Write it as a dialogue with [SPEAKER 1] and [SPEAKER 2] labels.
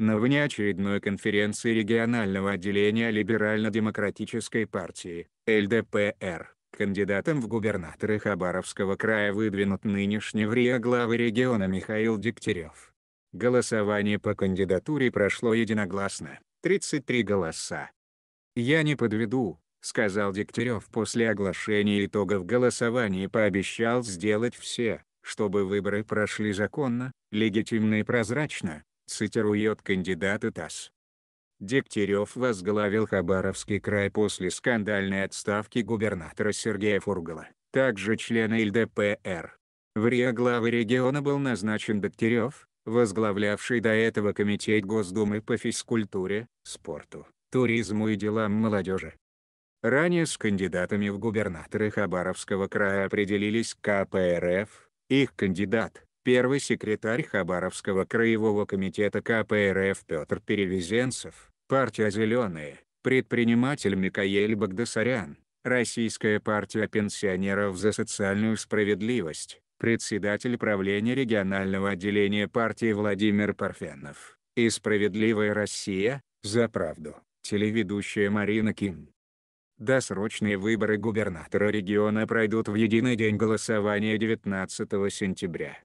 [SPEAKER 1] на внеочередной конференции регионального отделения Либерально-демократической партии, ЛДПР. Кандидатом в губернаторы Хабаровского края выдвинут нынешний в РИА главы региона Михаил Дегтярев. Голосование по кандидатуре прошло единогласно, 33 голоса. «Я не подведу», — сказал Дегтярев после оглашения итогов голосования и пообещал сделать все, чтобы выборы прошли законно, легитимно и прозрачно, цитирует кандидаты ТАСС. Дегтярев возглавил Хабаровский край после скандальной отставки губернатора Сергея Фургала, также члена ЛДПР. В РИА главы региона был назначен Дегтярев, возглавлявший до этого Комитет Госдумы по физкультуре, спорту, туризму и делам молодежи. Ранее с кандидатами в губернаторы Хабаровского края определились КПРФ, их кандидат, первый секретарь Хабаровского краевого комитета КПРФ Петр Перевезенцев, партия «Зеленые», предприниматель Микаэль Багдасарян, Российская партия пенсионеров за социальную справедливость, председатель правления регионального отделения партии Владимир Парфенов, и «Справедливая Россия», «За правду», телеведущая Марина Ким. Досрочные выборы губернатора региона пройдут в единый день голосования 19 сентября.